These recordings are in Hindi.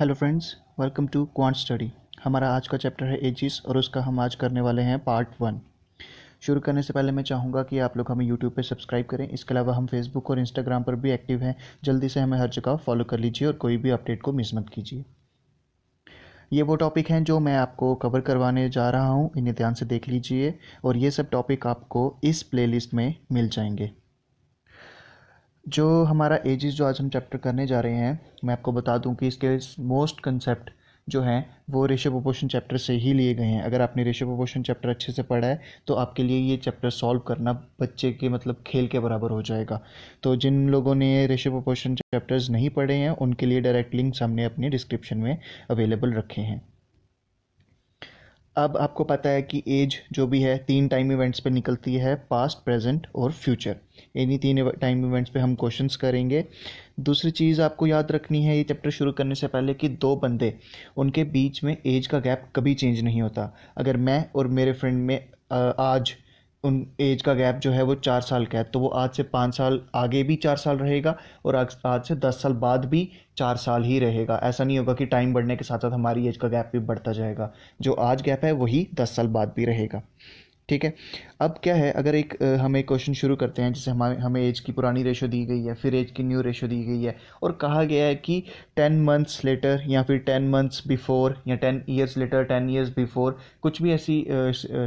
hello friends welcome to quant study हमारा आज का चैप्टर है एजिस और उसका हम आज करने वाले हैं पार्ट वन शुरू करने से पहले मैं चाहूँगा कि आप लोग हमें यूट्यूब पे सब्सक्राइब करें इसके अलावा हम फेसबुक और इंस्टाग्राम पर भी एक्टिव हैं जल्दी से हमें हर जगह फॉलो कर लीजिए और कोई भी अपडेट को मिस मत कीजिए ये वो टॉपिक हैं जो मैं आपको कवर करवाने जा रहा हूँ इन्हें ध्यान से देख लीजिए और ये सब टॉपिक आपको इस प्लेलिस्ट में मिल जाएंगे जो हमारा एजिस जो आज हम चैप्टर करने जा रहे हैं मैं आपको बता दूं कि इसके मोस्ट कंसेप्ट जो हैं वो रेशो प्रोपोर्शन चैप्टर से ही लिए गए हैं अगर आपने रेशो प्रोपोर्शन चैप्टर अच्छे से पढ़ा है तो आपके लिए ये चैप्टर सॉल्व करना बच्चे के मतलब खेल के बराबर हो जाएगा तो जिन लोगों ने रेशो प्रोपोर्शन चैप्टर्स नहीं पढ़े हैं उनके लिए डायरेक्ट लिंक्स हमने अपने डिस्क्रिप्शन में अवेलेबल रखे हैं अब आपको पता है कि एज जो भी है तीन टाइम इवेंट्स पे निकलती है पास्ट प्रेजेंट और फ्यूचर इन्हीं तीन टाइम इवेंट्स पे हम क्वेश्चंस करेंगे दूसरी चीज़ आपको याद रखनी है ये चैप्टर शुरू करने से पहले कि दो बंदे उनके बीच में एज का गैप कभी चेंज नहीं होता अगर मैं और मेरे फ्रेंड में आज उन एज का गैप जो है वो चार साल का है तो वो आज से पाँच साल आगे भी चार साल रहेगा और आज आज से दस साल बाद भी चार साल ही रहेगा ऐसा नहीं होगा कि टाइम बढ़ने के साथ साथ हमारी एज का गैप भी बढ़ता जाएगा जो आज गैप है वही दस साल बाद भी रहेगा ठीक है अब क्या है अगर एक हम एक क्वेश्चन शुरू करते हैं जैसे हमारे हमें एज की पुरानी रेशो दी गई है फिर एज की न्यू रेशो दी गई है और कहा गया है कि टेन मंथ्स लेटर या फिर टेन मंथ्स बिफोर या ten years later ten years before कुछ भी ऐसी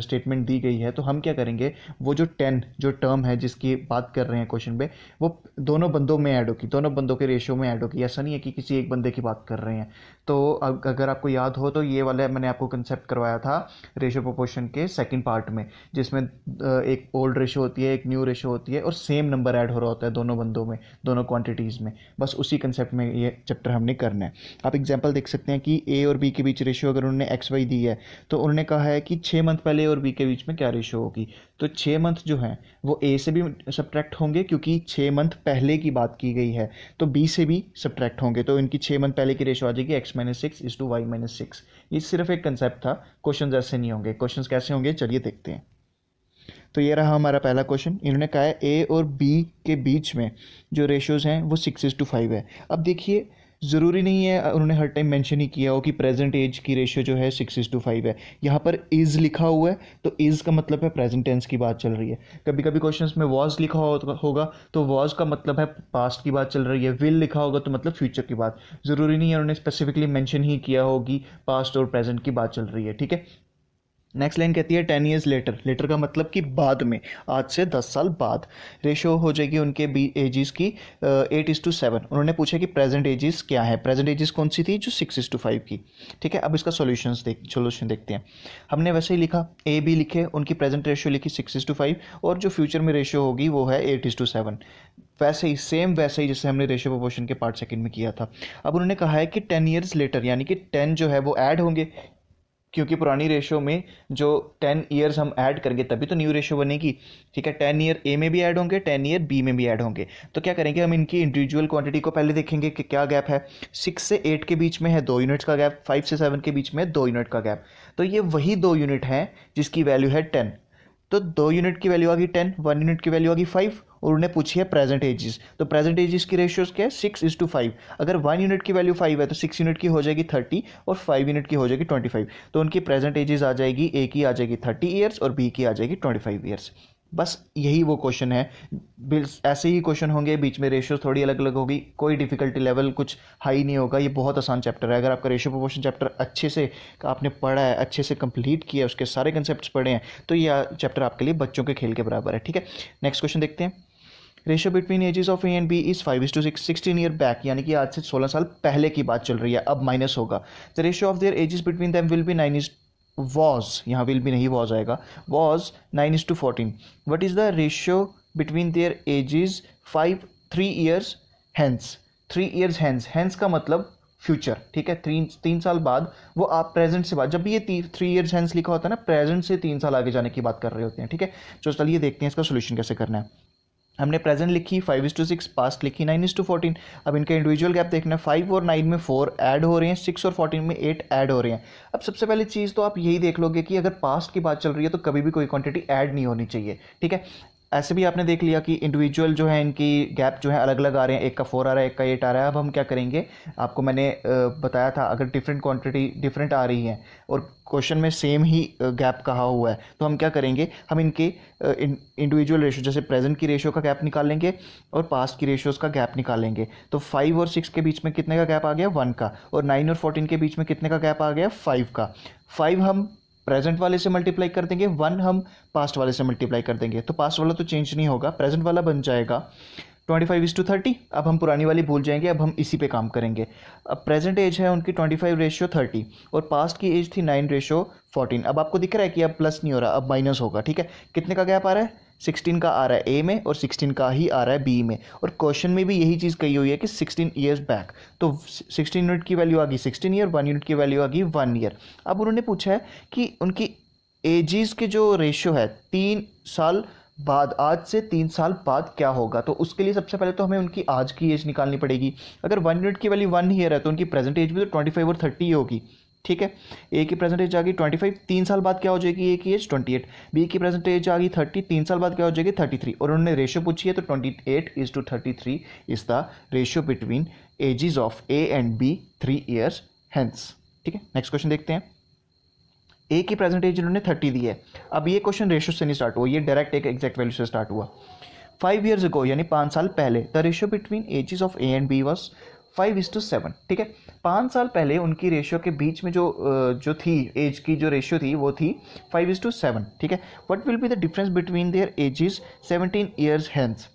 स्टेटमेंट दी गई है तो हम क्या करेंगे वो जो टेन जो टर्म है जिसकी बात कर रहे हैं क्वेश्चन पे वो दोनों बंदों में ऐड होगी दोनों बंदों के रेशो में ऐड होगी ऐसा नहीं है कि किसी एक बंदे की बात कर रहे हैं तो अगर आपको याद हो तो ये वाला मैंने आपको कंसेप्ट करवाया था रेशो प्रोपोर्शन के सेकंड पार्ट में जिसमें एक ओल्ड रेशो होती है एक न्यू रेशो होती है और सेम नंबर ऐड हो रहा होता है दोनों बंदों में दोनों क्वांटिटीज़ में बस उसी कंसेप्ट में ये चैप्टर हमने करना है आप एग्जाम्पल देख सकते हैं कि ए और बी के बीच रेशो अगर उन्होंने एक्स वाई दी है तो उन्होंने कहा है कि छः मंथ पहले और बी के बीच में क्या रेशो होगी तो छः मंथ जो हैं वो ए से भी सब्ट्रैक्ट होंगे क्योंकि छः मंथ पहले की बात की गई है तो बी से भी सब्ट्रैक्ट होंगे तो इनकी छः मंथ पहले की रेशो आ जाएगी x minus six is to y minus six ये सिर्फ एक कंसेप्ट था क्वेश्चन ऐसे नहीं होंगे क्वेश्चन कैसे होंगे चलिए देखते हैं तो ये रहा हमारा पहला क्वेश्चन इन्होंने कहा है ए और बी के बीच में जो रेशोज़ हैं वो सिक्स इज टू फाइव है अब देखिए ज़रूरी नहीं है उन्होंने हर टाइम मेंशन ही किया हो कि प्रेजेंट एज की रेशियो जो है सिक्स इज टू फाइव है यहाँ पर इज़ लिखा हुआ है तो इज़ का मतलब है प्रेजेंट टेंस की बात चल रही है कभी कभी क्वेश्चन में वॉज लिखा होगा तो वॉज का मतलब है पास्ट की बात चल रही है विल लिखा होगा तो मतलब फ्यूचर की बात ज़रूरी नहीं है उन्होंने स्पेसिफिकली मैंशन ही किया होगी पास्ट और प्रेजेंट की बात चल रही है ठीक है नेक्स्ट लाइन कहती है टेन ईयर्स लेटर लेटर का मतलब कि बाद में आज से दस साल बाद रेशो हो जाएगी उनके बी एजिस की एट इज़ टू सेवन उन्होंने पूछा कि प्रेजेंट एजेस क्या है प्रेजेंट एजेस कौन सी थी जो सिक्स इज़ टू फाइव की ठीक है अब इसका सोल्यूशन देख सोल्यूशन देखते हैं हमने वैसे ही लिखा ए बी लिखे उनकी प्रेजेंट रेशियो लिखी सिक्स इज़ टू फाइव और जो फ्यूचर में रेशियो होगी वो है एट इज़ टू सेवन वैसे ही सेम वैसे ही जैसे हमने रेशियो प्रोपोर्शन के पार्ट सेकंड में किया था अब उन्होंने कहा है कि टेन ईयर्स लेटर यानी कि टेन जो है वो ऐड होंगे क्योंकि पुरानी रेशो में जो टेन ईयर्स हम ऐड करेंगे तभी तो न्यू रेशो बनेगी ठीक है टेन ईयर ए में भी ऐड होंगे टेन ईयर बी में भी ऐड होंगे तो क्या करेंगे हम इनकी इंडिविजुअल क्वांटिटी को पहले देखेंगे कि क्या गैप है सिक्स से एट के बीच में है दो यूनिट्स का गैप फाइव से सेवन के बीच में दो यूनिट का गैप तो ये वही दो यूनिट हैं जिसकी वैल्यू है टेन तो दो यूनिट की वैल्यू आ गई टेन वन यूनिट की वैल्यू आ गई फाइव और उन्हें पूछी है प्रेजेंट एजिस तो प्रेजेंट एजिस की रेशियोज क्या है सिक्स इज टू फाइव अगर वन यूनिट की वैल्यू फाइव है तो सिक्स यूनिट की हो जाएगी थर्टी और फाइव यूनिट की हो जाएगी ट्वेंटी फाइव तो उनकी प्रेजेंट एजिस आ जाएगी ए की आ जाएगी थर्टी ईयर्स और बी की आ जाएगी ट्वेंटी फाइव ईयर्स बस यही वो क्वेश्चन है ऐसे ही क्वेश्चन होंगे बीच में रेशियो थोड़ी अलग अलग होगी कोई डिफिकल्टी लेवल कुछ हाई नहीं होगा ये बहुत आसान चैप्टर है अगर आपका रेशियो प्रोपोर्शन चैप्टर अच्छे से आपने पढ़ा है अच्छे से कंप्लीट किया उसके सारे कंसेप्ट पढ़े हैं तो यह चैप्टर आपके लिए बच्चों के खेल के बराबर है ठीक है नेक्स्ट क्वेश्चन देखते हैं ratio between ages of A and B is five is to six sixteen year back यानी कि आज से सोलह साल पहले की बात चल रही है अब माइनस होगा the ratio of their ages between them will be nine is was यहाँ विल भी नहीं वॉज आएगा was nine is to fourteen what is the ratio between their ages five three years hence three years hence hence का मतलब फ्यूचर ठीक है तीन तीन साल बाद वो आप प्रेजेंट से बात जब भी ये थ्री ईयर्स हैंस लिखा होता है ना प्रेजेंट से तीन साल आगे जाने की बात कर रहे होते हैं ठीक है तो चलिए देखते हैं इसका सोल्यूशन कैसे करना है हमने प्रेजेंट लिखी five is to six past लिखी नाइन इज टू फोर्टीन अब इनका इंडिविजुअल गैप देखना है फाइव और नाइन में फोर ऐड हो रहे हैं सिक्स और फोर्टीन में एट ऐड हो रहे हैं अब सबसे पहले चीज़ तो आप यही देख लोगे कि अगर पास्ट की बात चल रही है तो कभी भी कोई क्वांटिटी ऐड नहीं होनी चाहिए ठीक है ऐसे भी आपने देख लिया कि इंडिविजुअल जो है इनकी गैप जो है अलग अलग आ रहे हैं एक का फोर आ रहा है एक का एट आ रहा है अब हम क्या करेंगे आपको मैंने बताया था अगर डिफरेंट क्वांटिटी डिफरेंट आ रही है और क्वेश्चन में सेम ही गैप कहा हुआ है तो हम क्या करेंगे हम इनके इंडिविजुअल रेशो जैसे प्रेजेंट की रेशियो का गैप निकाल लेंगे और पास्ट की रेशियोज़ का गैप निकालेंगे तो फाइव और सिक्स के बीच में कितने का गैप आ गया वन का और नाइन और फोर्टीन के बीच में कितने का गैप आ गया फाइव का फाइव हम प्रेजेंट वाले से मल्टीप्लाई कर देंगे वन हम पास्ट वाले से मल्टीप्लाई कर देंगे तो पास्ट वाला तो चेंज नहीं होगा प्रेजेंट वाला बन जाएगा twenty five is to thirty अब हम पुरानी वाली भूल जाएंगे अब हम इसी पे काम करेंगे अब प्रेजेंट एज है उनकी ट्वेंटी फाइव रेशियो थर्टी और पास्ट की एज थी नाइन रेशियो फोर्टीन अब आपको दिख रहा है कि अब प्लस नहीं हो रहा अब माइनस होगा ठीक है कितने का गैप आ रहा है सिक्सटीन का आ रहा है ए में और सिक्सटीन का ही आ रहा है बी में और क्वेश्चन में भी यही चीज़ कही हुई है कि सिक्सटीन ईयर्स बैक तो सिक्सटीन यूनिट की वैल्यू आ गई सिक्सटीन ईयर वन यूनिट की वैल्यू आ गई वन ईयर अब उन्होंने पूछा है कि उनकी एजिस के जो रेशियो है तीन साल बाद आज से तीन साल बाद क्या होगा तो उसके लिए सबसे पहले तो हमें उनकी आज की एज निकालनी पड़ेगी अगर वन यूनिट की वैल्यू वन ईयर है तो उनकी प्रेजेंट एज भी तो ट्वेंटी फाइव और थर्टी ही होगी ठीक है ए की प्रेजेंट एज आ गई ट्वेंटी फाइव तीन साल बाद क्या हो जाएगी ए की एज ट्वेंटी एट बी की प्रेजेंट एज आ गई थर्टी तीन साल बाद क्या हो जाएगी थर्टी थ्री और उन्होंने रेशियो पूछी है तो twenty eight is to thirty three is the ratio between ages of A and B three years hence ठीक है नेक्स्ट क्वेश्चन देखते हैं ए की प्रेजेंट एज इन्होंने थर्टी दी है अब ये क्वेश्चन रेशियो से नहीं स्टार्ट हुआ ये डायरेक्ट एक एग्जैक्ट वैल्यू से स्टार्ट हुआ फाइव ईयर्स अगो यानी पाँच साल पहले the ratio between ages of A and B was five is to seven ठीक है पाँच साल पहले उनकी रेशियो के बीच में जो जो थी एज की जो रेशियो थी वो थी फाइव इज टू सेवन ठीक है what will be the difference between their ages seventeen years hence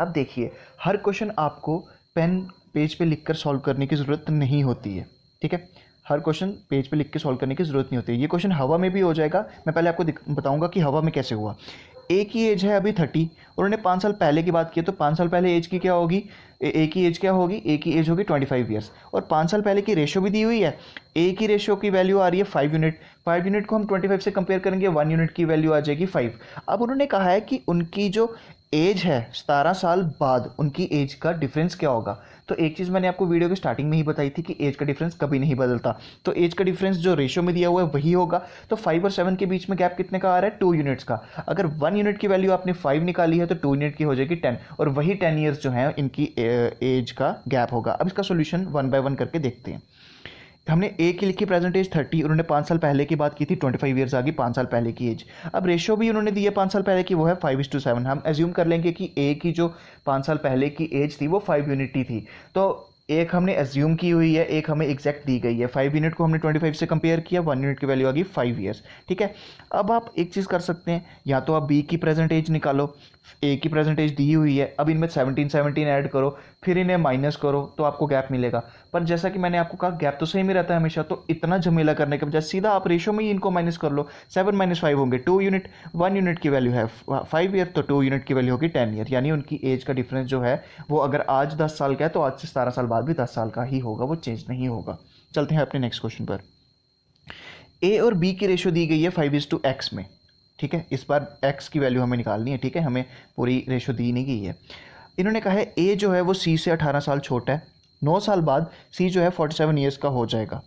अब देखिए हर क्वेश्चन आपको पेन पेज पे लिख कर सॉल्व करने की ज़रूरत नहीं होती है ठीक है हर क्वेश्चन पेज पे लिख के सॉल्व करने की ज़रूरत नहीं होती है ये क्वेश्चन हवा में भी हो जाएगा मैं पहले आपको बताऊंगा कि हवा में कैसे हुआ ए की एज है अभी थर्टी और उन्होंने पाँच साल पहले की बात की तो पाँच साल पहले एज की क्या होगी ए की एज क्या होगी ए की एज होगी ट्वेंटी फाइव ईयर्स और पाँच साल पहले की रेशो भी दी हुई है ए की रेशो की वैल्यू आ रही है फाइव यूनिट फाइव यूनिट को हम ट्वेंटी फाइव से कंपेयर करेंगे वन यूनिट की वैल्यू आ जाएगी फाइव अब उन्होंने कहा है कि उनकी जो एज है सतारह साल बाद उनकी एज का डिफरेंस क्या होगा तो एक चीज़ मैंने आपको वीडियो के स्टार्टिंग में ही बताई थी कि एज का डिफरेंस कभी नहीं बदलता तो एज का डिफरेंस जो रेशो में दिया हुआ है वही होगा तो फाइव और सेवन के बीच में गैप कितने का आ रहा है टू यूनिट्स का अगर वन यूनिट की वैल्यू आपने फाइव निकाली है तो टू यूनिट की हो जाएगी टेन और वही टेन ईयर्स जो है इनकी एज का गैप होगा अब इसका सोल्यूशन वन बाय वन करके देखते हैं हमने ए की लिखी प्रेजेंट एज थर्टी उन्होंने पाँच साल पहले की बात की थी ट्वेंटी फाइव ईयर्स आगे पाँच साल पहले की एज अब रेशो भी उन्होंने दिया पाँच साल पहले की वो है फाइव इज टू सेवन हम एज्यूम कर लेंगे कि ए की जो पाँच साल पहले की एज थी वो फाइव यूनिटी थी तो एक हमने एज्यूम की हुई है एक हमें एग्जैक्ट दी गई है फाइव यूनिट को हमने ट्वेंटी फाइव से कंपेयर किया वन यूनिट की वैल्यू आ गई फाइव ईयर्स ठीक है अब आप एक चीज़ कर सकते हैं या तो आप बी की प्रेजेंट एज निकालो ए की परसेंटेज दी हुई है अब इनमें सेवनटीन सेवनटीन ऐड करो फिर इन्हें माइनस करो तो आपको गैप मिलेगा पर जैसा कि मैंने आपको कहा गैप तो सेम ही रहता है हमेशा तो इतना झमेला करने के बजाय सीधा आप रेशो में ही इनको माइनस कर लो सेवन माइनस फाइव होंगे टू यूनिट वन यूनिट की वैल्यू है फाइव ईयर तो टू यूनिट की वैल्यू होगी टेन ईयर यानी उनकी एज का डिफरेंस जो है वो अगर आज दस साल का है तो आज से सतारह साल बाद भी दस साल का ही होगा वो चेंज नहीं होगा चलते हैं अपने नेक्स्ट क्वेश्चन पर ए और बी की रेशो दी गई है फाइव इज टू एक्स में ठीक है इस बार एक्स की वैल्यू हमें निकालनी है ठीक है हमें पूरी रेशो दी नहीं गई है इन्होंने कहा है ए जो है वो सी से अठारह साल छोटा है नौ साल बाद सी जो है फोर्टी सेवन ईयर्स का हो जाएगा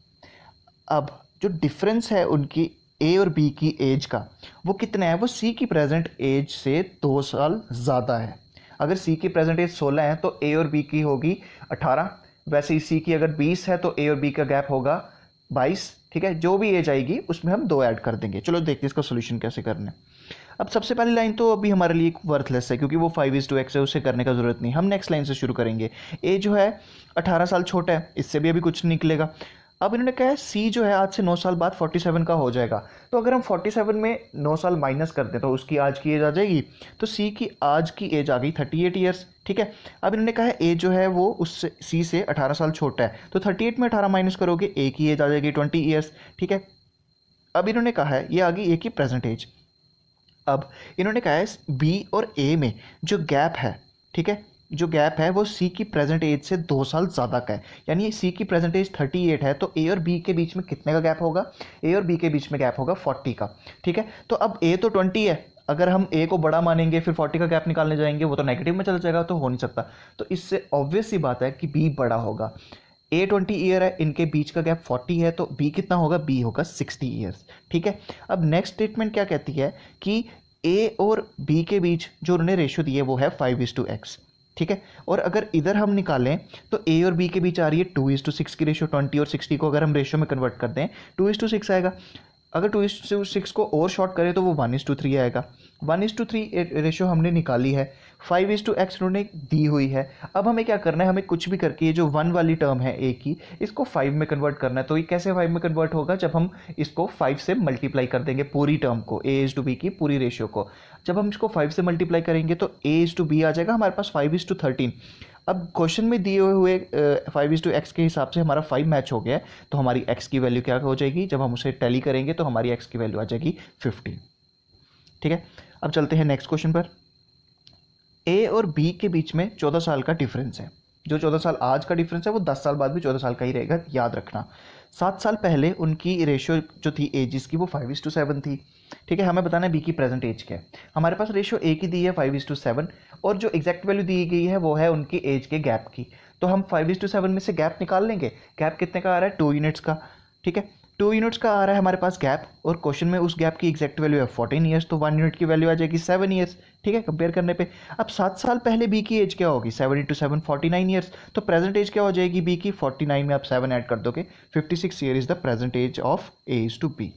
अब जो डिफरेंस है उनकी ए और बी की एज का वो कितना है वो सी की प्रेजेंट एज से दो साल ज़्यादा है अगर सी की प्रेजेंट एज सोलह है तो ए और बी की होगी अठारह वैसे ही सी की अगर बीस है तो ए और बी का गैप होगा बाईस ठीक है जो भी एज आएगी उसमें हम दो ऐड कर देंगे चलो देखते हैं इसका सोल्यूशन कैसे करना है अब सबसे पहली लाइन तो अभी हमारे लिए वर्थलेस है क्योंकि वो फाइव इज टू एक्स है उसे करने का जरूरत नहीं हम नेक्स्ट लाइन से शुरू करेंगे ए जो है अठारह साल छोटा है इससे भी अभी कुछ निकलेगा अब इन्होंने कहा है सी जो है आज से नौ साल बाद फोर्टी सेवन का हो जाएगा तो अगर हम फोर्टी सेवन में नौ साल माइनस कर दें तो उसकी आज की एज आ जाएगी तो सी की आज की एज आ गई थर्टी एट ईयर्स ठीक है अब इन्होंने कहा है ए जो है वो उससे सी से अठारह साल छोटा है तो थर्टी एट में अठारह माइनस करोगे ए की एज आ जाएगी ट्वेंटी ईयर्स ठीक है अब इन्होंने कहा है ये आ गई ए की प्रेजेंट एज अब इन्होंने कहा है बी और ए में जो गैप है ठीक है जो गैप है वो सी की प्रेजेंट एज से दो साल ज़्यादा का है यानी सी की प्रेजेंट एज थर्टी एट है तो ए और बी के बीच में कितने का गैप होगा ए और बी के बीच में गैप होगा फोर्टी का ठीक है तो अब ए तो ट्वेंटी है अगर हम ए को बड़ा मानेंगे फिर फोर्टी का गैप निकालने जाएंगे वो तो नेगेटिव में चला जाएगा तो हो नहीं सकता तो इससे ऑब्वियस ही बात है कि बी बड़ा होगा ए ट्वेंटी ईयर है इनके बीच का गैप फोर्टी है तो बी कितना होगा बी होगा सिक्सटी ईयर्स ठीक है अब नेक्स्ट स्टेटमेंट क्या कहती है कि ए और बी के बीच जो उन्होंने रेशियो दिए वो है फाइव इज टू एक्स ठीक है और अगर इधर हम निकालें तो ए और बी के बीच आ रही है टू इज टू सिक्स की रेशियो ट्वेंटी और सिक्सटी को अगर हम रेशियो में कन्वर्ट कर दें टू इज टू सिक्स आएगा अगर टू इज टू सिक्स को ओवर शॉर्ट करें तो वो वन इज टू थ्री आएगा one is to three ratio हमने निकाली है फाइव इज टू एक्स उन्होंने दी हुई है अब हमें क्या करना है हमें कुछ भी करके ये जो वन वाली टर्म है ए की इसको फाइव में कन्वर्ट करना है तो ये कैसे फाइव में कन्वर्ट होगा जब हम इसको फाइव से मल्टीप्लाई कर देंगे पूरी टर्म को ए इज टू बी की पूरी रेशियो को जब हम इसको फाइव से मल्टीप्लाई करेंगे तो ए इज टू बी आ जाएगा हमारे पास फाइव इज टू थर्टीन अब क्वेश्चन में दिए हुए फाइव इज टू एक्स के हिसाब से हमारा फाइव मैच हो गया है तो हमारी एक्स की वैल्यू क्या हो जाएगी जब हम उसे टैली करेंगे तो हमारी एक्स की वैल्यू आ जाएगी फिफ्टीन ठीक है अब चलते हैं नेक्स्ट क्वेश्चन पर ए और बी के बीच में चौदह साल का डिफरेंस है जो चौदह साल आज का डिफरेंस है वो दस साल बाद भी चौदह साल का ही रहेगा याद रखना सात साल पहले उनकी रेशियो जो थी एजिस की वो फाइव इज टू सेवन थी ठीक है हमें बताना है बी की प्रेजेंट एज क्या है हमारे पास रेशियो ए की दी है फाइव इज टू सेवन और जो एग्जैक्ट वैल्यू दी गई है वो है उनकी एज के गैप की तो हम फाइव इज टू सेवन में से गैप निकाल लेंगे गैप कितने का आ रहा है टू यूनिट्स का ठीक है टू यूनिट्स का आ रहा है हमारे पास गैप और क्वेश्चन में उस गैप की एग्जैक्ट वैल्यू है फोर्टीन ईयर्स तो वन यूनिट की वैल्यू आ जाएगी सेवन ईयर्स ठीक है कंपेयर करने पे अब सात साल पहले बी की एज क्या होगी seven into seven forty nine years तो प्रेजेंट एज क्या हो जाएगी बी की फोर्टी नाइन में आप सेवन ऐड कर दोगे fifty six year is the present age of A is to B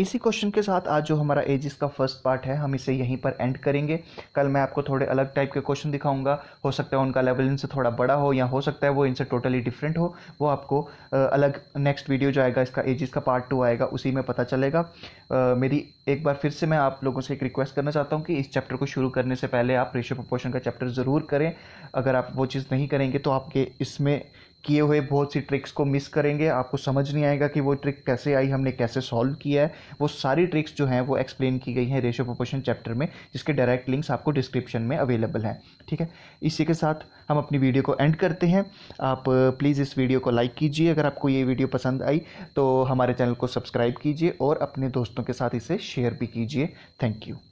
इसी क्वेश्चन के साथ आज जो हमारा एजिस का फर्स्ट पार्ट है हम इसे यहीं पर एंड करेंगे कल मैं आपको थोड़े अलग टाइप के क्वेश्चन दिखाऊंगा हो सकता है उनका लेवल इनसे थोड़ा बड़ा हो या हो सकता है वो इनसे टोटली डिफरेंट हो वो आपको अलग नेक्स्ट वीडियो जो आएगा इसका एजिस का पार्ट टू आएगा उसी में पता चलेगा मेरी एक बार फिर से मैं आप लोगों से एक रिक्वेस्ट करना चाहता हूँ कि इस चैप्टर को शुरू करने से पहले आप रेशियो प्रपोर्शन का चैप्टर ज़रूर करें अगर आप वो चीज़ नहीं करेंगे तो आपके इसमें किए हुए बहुत सी ट्रिक्स को मिस करेंगे आपको समझ नहीं आएगा कि वो ट्रिक कैसे आई हमने कैसे सॉल्व किया है वो सारी ट्रिक्स जो हैं वो एक्सप्लेन की गई हैं रेशियो प्रोपोर्शन चैप्टर में जिसके डायरेक्ट लिंक्स आपको डिस्क्रिप्शन में अवेलेबल हैं ठीक है इसी के साथ हम अपनी वीडियो को एंड करते हैं आप प्लीज़ इस वीडियो को लाइक कीजिए अगर आपको ये वीडियो पसंद आई तो हमारे चैनल को सब्सक्राइब कीजिए और अपने दोस्तों के साथ इसे शेयर भी कीजिए थैंक यू